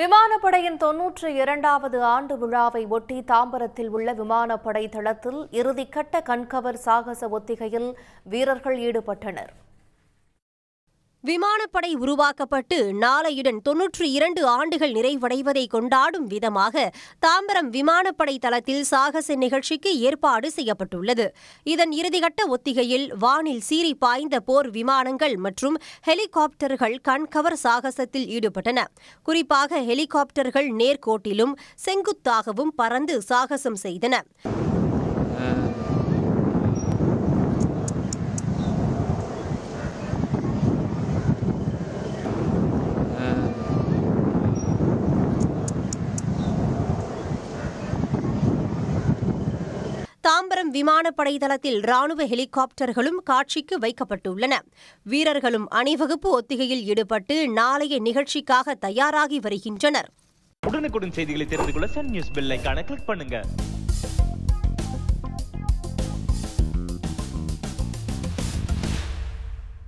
விமானப்படையின் தொன்னூற்று இரண்டாவது ஆண்டு விழாவை ஒட்டி தாம்பரத்தில் உள்ள விமானப்படை தளத்தில் இறுதிக்கட்ட கண்கவர் சாகச ஒத்திகையில் வீரர்கள் ஈடுபட்டனர் விமானப்படை உருவாக்கப்பட்டு நாளையுடன் தொன்னூற்றி இரண்டு ஆண்டுகள் நிறைவடைவதை கொண்டாடும் விதமாக தாம்பரம் விமானப்படை தளத்தில் சாகச நிகழ்ச்சிக்கு ஏற்பாடு செய்யப்பட்டுள்ளது இதன் இறுதிகட்ட ஒத்திகையில் வானில் சீறி பாய்ந்த போர் விமானங்கள் மற்றும் ஹெலிகாப்டர்கள் கண்கவர் சாகசத்தில் ஈடுபட்டன குறிப்பாக ஹெலிகாப்டர்கள் நேர்கோட்டிலும் செங்குத்தாகவும் பறந்து சாகசம் செய்தன தாம்பரம் விமானப்படை தளத்தில் ராணுவ ஹெலிகாப்டர்களும் காட்சிக்கு வைக்கப்பட்டுள்ளன வீரர்களும் அணிவகுப்பு ஒத்திகையில் ஈடுபட்டு நாளைய நிகழ்ச்சிக்காக தயாராகி வருகின்றனர் உடனுக்குடன் செய்திகளை தெரிந்து கொள்ள சன் நியூஸ் கிளிக் பண்ணுங்க